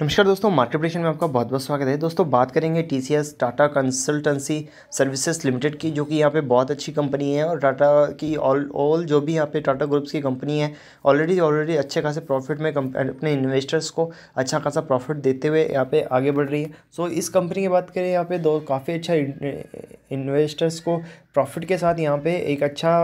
नमस्कार दोस्तों मार्केट प्रेशन में आपका बहुत बहुत स्वागत है दोस्तों बात करेंगे T C S Tata consultancy services limited की जो कि यहाँ पे बहुत अच्छी कंपनी है और टाटा की ऑल ऑल जो भी यहाँ पे टाटा ग्रुप्स की कंपनी है ऑलरेडी ऑलरेडी अच्छे खासे प्रॉफिट में अपने इन्वेस्टर्स को अच्छा खासा प्रॉफिट देते हुए यहाँ पे आगे बढ़ रही है सो इस कंपनी की बात करें यहाँ पे दो काफ़ी अच्छा इन्वेस्टर्स को प्रॉफिट के साथ यहाँ पे एक अच्छा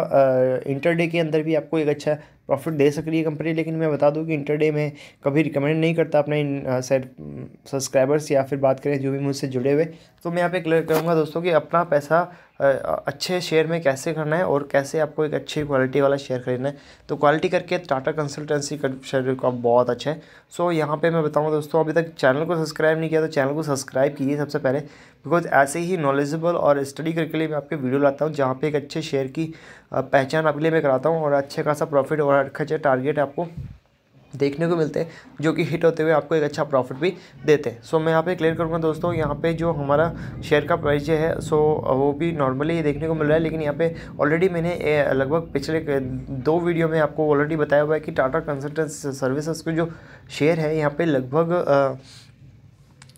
इंटरडे के अंदर भी आपको एक अच्छा प्रॉफिट दे सक रही है कंपनी लेकिन मैं बता दूँ कि इंटरडे में कभी रिकमेंड नहीं करता अपने सब्सक्राइबर्स या फिर बात करें जो भी मुझसे जुड़े हुए तो मैं यहाँ पे क्लियर करूँगा दोस्तों कि अपना पैसा अच्छे शेयर में कैसे करना है और कैसे आपको एक अच्छी क्वालिटी वाला शेयर खरीदना है तो क्वालिटी करके टाटा कंसल्टेंसी का शेयर का बहुत अच्छा है सो so, यहाँ पे मैं बताऊँगा दोस्तों अभी तक चैनल को सब्सक्राइब नहीं किया तो चैनल को सब्सक्राइब कीजिए सबसे पहले बिकॉज ऐसे ही नॉलेजेबल और स्टडी करके लिए मैं आपके वीडियो लाता हूँ जहाँ पर एक अच्छे शेयर की पहचान आपके लिए मैं कराता हूँ और अच्छे खासा प्रॉफिट और अच्छा टारगेट आपको देखने को मिलते हैं जो कि हिट होते हुए आपको एक अच्छा प्रॉफिट भी देते हैं सो मैं यहाँ पे क्लियर करूँगा दोस्तों यहाँ पे जो हमारा शेयर का प्राइस जो है सो वो भी नॉर्मली ये देखने को मिल रहा है लेकिन यहाँ पे ऑलरेडी मैंने लगभग पिछले दो वीडियो में आपको ऑलरेडी बताया हुआ है कि टाटा कंसल्टेंसी सर्विसेज के जो शेयर है यहाँ पर लगभग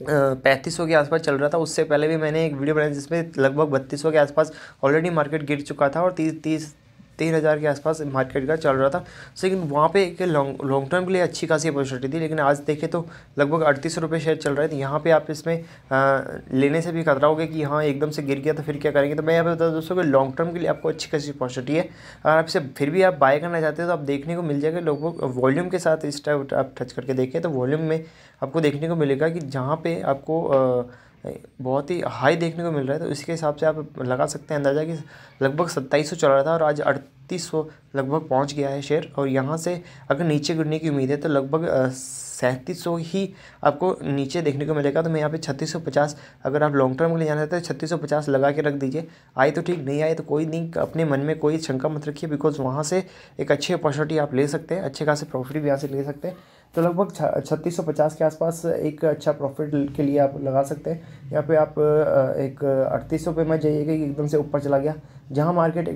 पैंतीस पैंतीस के आसपास चल रहा था उससे पहले भी मैंने एक वीडियो बनाया जिसमें लगभग बत्तीस के आसपास ऑलरेडी मार्केट गिर चुका था और तीस तीस तीन हज़ार के आसपास मार्केट का चल रहा था लेकिन वहाँ पे एक लॉन्ग लॉन्ग टर्म के लिए अच्छी खासी अपॉर्चुनिटी थी लेकिन आज देखें तो लगभग अड़तीस रुपये शेयर चल रहे थे यहाँ पे आप इसमें आ, लेने से भी खतरा होगा कि हाँ एकदम से गिर गया तो फिर क्या करेंगे तो मैं यहाँ पे बता दूँ दोस्तों कि लॉन्ग टर्म के लिए आपको अच्छी खासी अपॉर्चुनिटी है अगर आप इसे फिर भी आप बाय करना चाहते हो तो आप देखने को मिल जाएगा लगभग वॉल्यूम के साथ इस टाइप आप टच करके देखें तो वॉल्यूम में आपको देखने को मिलेगा कि जहाँ पर आपको बहुत ही हाई देखने को मिल रहा है तो इसके हिसाब से आप लगा सकते हैं अंदाज़ा कि लगभग सत्ताईस सौ चल रहा था और आज अड़ छत्तीस सौ लगभग पहुंच गया है शेयर और यहाँ से अगर नीचे गिरने की उम्मीद है तो लगभग सैंतीस सौ ही आपको नीचे देखने को मिलेगा तो मैं यहाँ पे छत्तीस सौ पचास अगर आप लॉन्ग टर्म के लिए जाना चाहते हैं छत्तीस सौ पचास लगा के रख दीजिए आए तो ठीक नहीं आए तो कोई नहीं अपने मन में कोई शंका मत रखिए बिकॉज वहाँ से एक अच्छी अपॉर्चुनिटी आप ले सकते हैं अच्छे खासे प्रॉफिट भी यहाँ से ले सकते हैं तो लगभग छत्तीस सौ पचास के आसपास एक अच्छा प्रॉफिट के लिए आप लगा सकते हैं यहाँ पे आप एक अड़तीस सौ पे में जाइएगा एकदम से ऊपर चला गया जहाँ मार्केट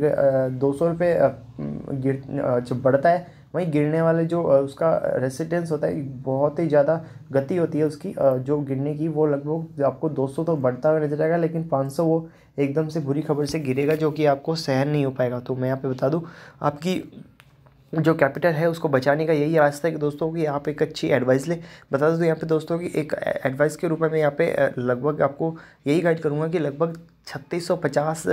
दो सौ रुपये गिर जो बढ़ता है वहीं गिरने वाले जो उसका रेसिडेंस होता है बहुत ही ज़्यादा गति होती है उसकी जो गिरने की वो लगभग आपको 200 तो बढ़ता हुआ नजर आएगा लेकिन 500 वो एकदम से बुरी खबर से गिरेगा जो कि आपको सहन नहीं हो पाएगा तो मैं यहाँ पे बता दूँ आपकी जो कैपिटल है उसको बचाने का यही रास्ता है कि दोस्तों कि आप एक अच्छी एडवाइस लें बता दूँ यहाँ पे दोस्तों कि एक एडवाइस के रूप में मैं यहाँ पे लगभग आपको यही गाइड करूँगा कि लगभग छत्तीस सौ पचास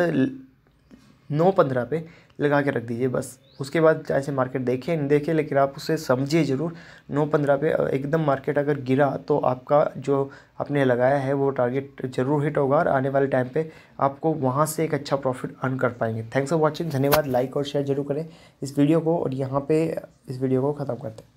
नौ पंद्रह पे लगा के रख दीजिए बस उसके बाद चाहे से मार्केट देखें नहीं देखें लेकिन आप उसे समझिए ज़रूर नौ पंद्रह पे एकदम मार्केट अगर गिरा तो आपका जो आपने लगाया है वो टारगेट जरूर हिट होगा और आने वाले टाइम पे आपको वहाँ से एक अच्छा प्रॉफिट अर्न कर पाएंगे थैंक्स फॉर वॉचिंग धन्यवाद लाइक और शेयर जरूर करें इस वीडियो को और यहाँ पर इस वीडियो को ख़त्म करते हैं